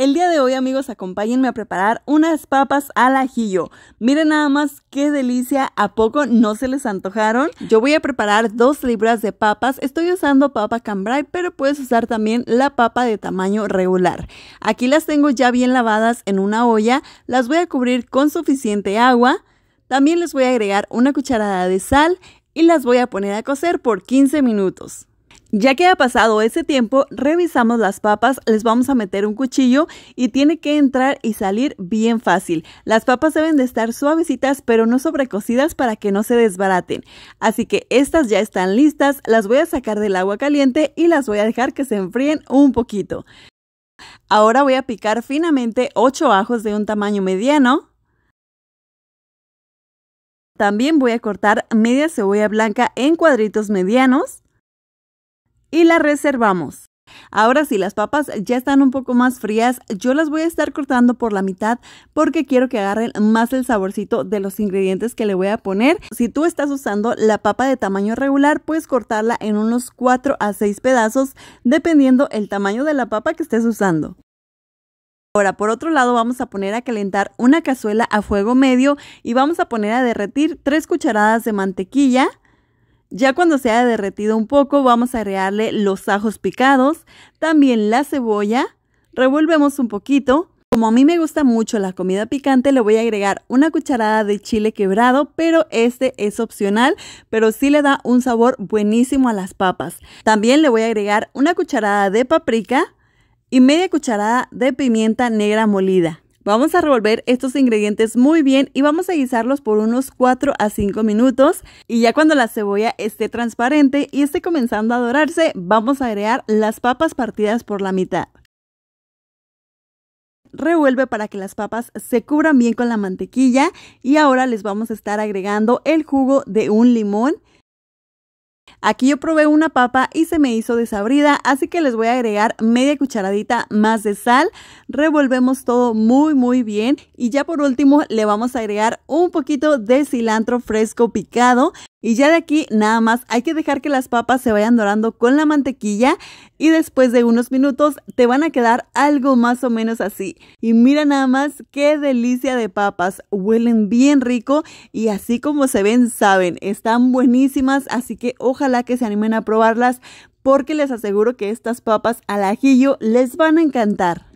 El día de hoy, amigos, acompáñenme a preparar unas papas al ajillo. Miren nada más qué delicia, ¿a poco no se les antojaron? Yo voy a preparar dos libras de papas. Estoy usando papa cambrai, pero puedes usar también la papa de tamaño regular. Aquí las tengo ya bien lavadas en una olla. Las voy a cubrir con suficiente agua. También les voy a agregar una cucharada de sal y las voy a poner a cocer por 15 minutos. Ya que ha pasado ese tiempo, revisamos las papas, les vamos a meter un cuchillo y tiene que entrar y salir bien fácil. Las papas deben de estar suavecitas pero no sobrecocidas para que no se desbaraten. Así que estas ya están listas, las voy a sacar del agua caliente y las voy a dejar que se enfríen un poquito. Ahora voy a picar finamente 8 ajos de un tamaño mediano. También voy a cortar media cebolla blanca en cuadritos medianos y la reservamos. Ahora si las papas ya están un poco más frías. Yo las voy a estar cortando por la mitad porque quiero que agarren más el saborcito de los ingredientes que le voy a poner. Si tú estás usando la papa de tamaño regular, puedes cortarla en unos 4 a 6 pedazos dependiendo el tamaño de la papa que estés usando. Ahora, por otro lado, vamos a poner a calentar una cazuela a fuego medio y vamos a poner a derretir 3 cucharadas de mantequilla, ya cuando se haya derretido un poco, vamos a agregarle los ajos picados, también la cebolla, revolvemos un poquito. Como a mí me gusta mucho la comida picante, le voy a agregar una cucharada de chile quebrado, pero este es opcional, pero sí le da un sabor buenísimo a las papas. También le voy a agregar una cucharada de paprika y media cucharada de pimienta negra molida. Vamos a revolver estos ingredientes muy bien y vamos a guisarlos por unos 4 a 5 minutos. Y ya cuando la cebolla esté transparente y esté comenzando a dorarse, vamos a agregar las papas partidas por la mitad. Revuelve para que las papas se cubran bien con la mantequilla y ahora les vamos a estar agregando el jugo de un limón Aquí yo probé una papa y se me hizo desabrida, así que les voy a agregar media cucharadita más de sal. Revolvemos todo muy muy bien y ya por último le vamos a agregar un poquito de cilantro fresco picado. Y ya de aquí nada más hay que dejar que las papas se vayan dorando con la mantequilla y después de unos minutos te van a quedar algo más o menos así. Y mira nada más qué delicia de papas, huelen bien rico y así como se ven saben, están buenísimas, así que ojalá que se animen a probarlas porque les aseguro que estas papas al ajillo les van a encantar.